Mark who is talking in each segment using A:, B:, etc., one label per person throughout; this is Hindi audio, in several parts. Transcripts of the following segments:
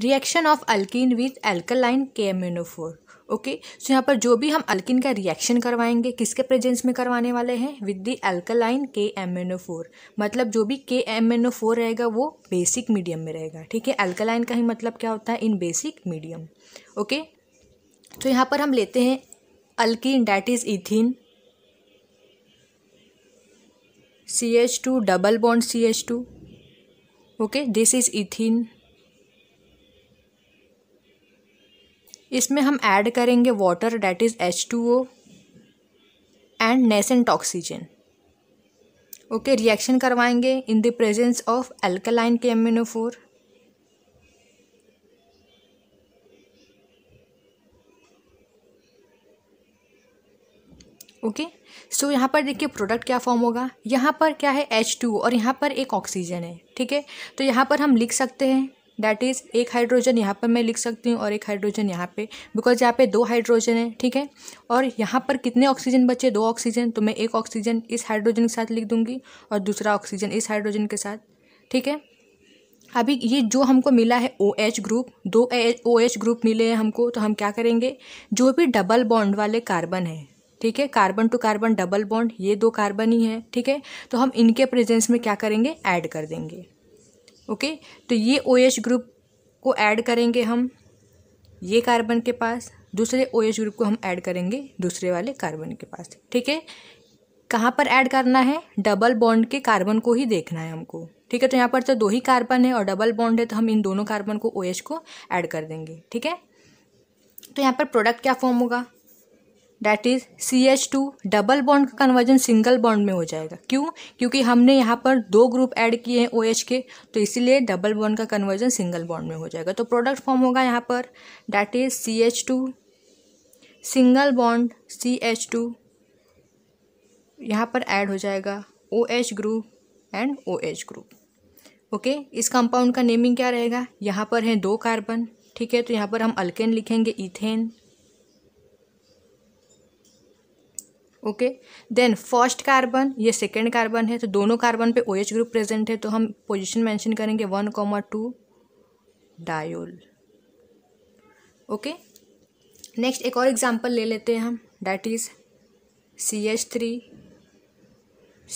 A: Reaction of alkene with alkaline K केम्यूनोफोर ओके सो यहाँ पर जो भी हम अल्किन का रिएक्शन करवाएंगे किसके प्रेजेंस में करवाने वाले हैं with the alkaline K M four मतलब जो भी के एम फोर रहेगा वो बेसिक मीडियम में रहेगा ठीक है एल्कलाइन का ही मतलब क्या होता है इन बेसिक मीडियम ओके तो यहाँ पर हम लेते हैं alkene that is ethene C H two double bond C H two okay this is ethene इसमें हम ऐड करेंगे water that is H two O and nascent oxygen okay reaction करवाएंगे in the presence of alkaline K एमिनोफोर ओके सो यहाँ पर देखिए प्रोडक्ट क्या फॉर्म होगा यहाँ पर क्या है एच टू और यहाँ पर एक ऑक्सीजन है ठीक है तो यहाँ पर हम लिख सकते हैं दैट इज़ एक हाइड्रोजन यहाँ पर मैं लिख सकती हूँ और एक हाइड्रोजन यहाँ पे बिकॉज यहाँ पे दो हाइड्रोजन है ठीक है और यहाँ पर कितने ऑक्सीजन बचे दो ऑक्सीजन तो मैं एक ऑक्सीजन इस हाइड्रोजन के साथ लिख दूँगी और दूसरा ऑक्सीजन इस हाइड्रोजन के साथ ठीक है अभी ये जो हमको मिला है ओ OH एच ग्रुप दो ओ OH एच ग्रुप मिले हैं हमको तो हम क्या करेंगे जो भी डबल बॉन्ड वाले कार्बन है ठीक है carbon to carbon double bond ये दो कार्बन ही है ठीक है तो हम इनके प्रेजेंस में क्या करेंगे ऐड कर देंगे ओके तो ये ओ OH ग्रुप को ऐड करेंगे हम ये कार्बन के पास दूसरे ओ OH ग्रुप को हम ऐड करेंगे दूसरे वाले कार्बन के पास ठीक है कहाँ पर ऐड करना है डबल बॉन्ड के कार्बन को ही देखना है हमको ठीक है तो यहाँ पर तो दो ही कार्बन है और डबल बॉन्ड है तो हम इन दोनों कार्बन को ओ OH को ऐड कर देंगे ठीक है तो यहाँ पर प्रोडक्ट क्या फॉर्म होगा that is C H two double bond का कन्वर्जन सिंगल बॉन्ड में हो जाएगा क्यों क्योंकि हमने यहाँ पर दो ग्रुप ऐड किए हैं ओ OH के तो इसीलिए डबल बॉन्ड का कन्वर्जन सिंगल बॉन्ड में हो जाएगा तो प्रोडक्ट फॉर्म होगा यहाँ पर that is C H two single bond C H two यहाँ पर ऐड हो जाएगा O H group and O H group okay इस कंपाउंड का नेमिंग क्या रहेगा यहाँ पर है दो कार्बन ठीक है तो यहाँ पर हम अल्केन लिखेंगे ethane okay then first carbon ये सेकेंड कार्बन है तो दोनों कार्बन पे ओ ग्रुप प्रेजेंट है तो हम पोजिशन मैंशन करेंगे one comma two diol okay next एक और एग्जाम्पल ले लेते हैं हम that is C H three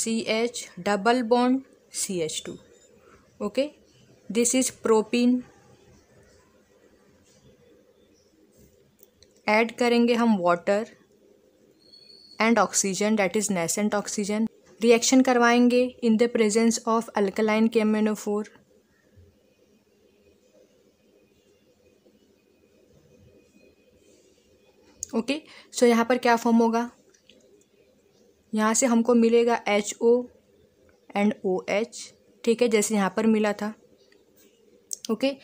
A: C H double bond C H two okay this is propene add करेंगे हम water and oxygen that is nascent oxygen reaction करवाएंगे in the presence of alkaline केमेनोफोर ओके सो यहाँ पर क्या फॉर्म होगा यहाँ से हमको मिलेगा H O and O H ठीक है जैसे यहाँ पर मिला था ओके okay?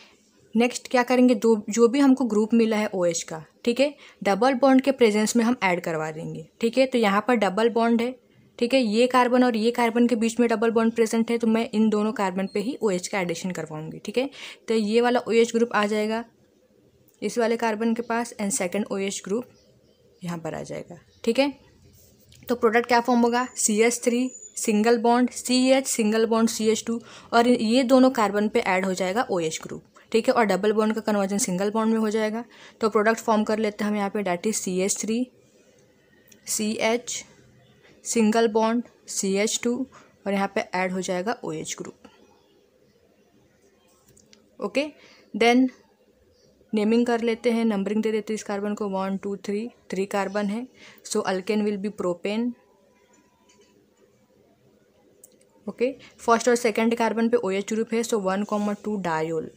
A: नेक्स्ट क्या करेंगे जो जो भी हमको ग्रुप मिला है ओ OH का ठीक है डबल बॉन्ड के प्रेजेंस में हम ऐड करवा देंगे ठीक है तो यहाँ पर डबल बॉन्ड है ठीक है ये कार्बन और ये कार्बन के बीच में डबल बॉन्ड प्रेजेंट है तो मैं इन दोनों कार्बन पे ही ओ OH का एडिशन करवाऊंगी ठीक है तो ये वाला ओ OH ग्रुप आ जाएगा इस वाले कार्बन के पास and second O H group यहाँ पर आ जाएगा ठीक है तो प्रोडक्ट क्या फॉर्म होगा C S three single bond C H single bond C H two और ये दोनों कार्बन पे ऐड हो जाएगा ओ OH ग्रुप ठीक है और डबल बॉन्ड का कन्वर्जन सिंगल बॉन्ड में हो जाएगा तो प्रोडक्ट फॉर्म कर लेते हैं हम यहाँ पे that is C H three C H single bond C H two और यहाँ पे ऐड हो जाएगा O H group okay then naming कर लेते हैं नंबरिंग दे देते हैं इस कार्बन को one two three three carbon है so alkane will be propane okay first और सेकंड कार्बन पे ओ एच ग्रुप है so one comma two diol